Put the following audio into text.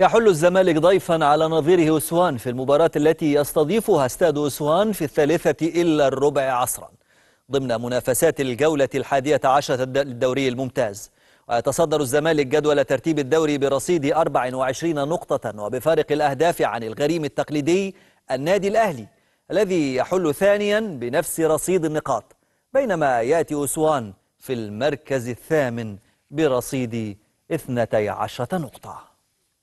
يحل الزمالك ضيفا على نظيره أسوان في المباراة التي يستضيفها استاد أسوان في الثالثة إلا الربع عصرا ضمن منافسات الجولة الحادية عشرة للدوري الممتاز ويتصدر الزمالك جدول ترتيب الدوري برصيد 24 نقطة وبفارق الأهداف عن الغريم التقليدي النادي الأهلي الذي يحل ثانيا بنفس رصيد النقاط بينما يأتي أسوان في المركز الثامن برصيد 12 نقطة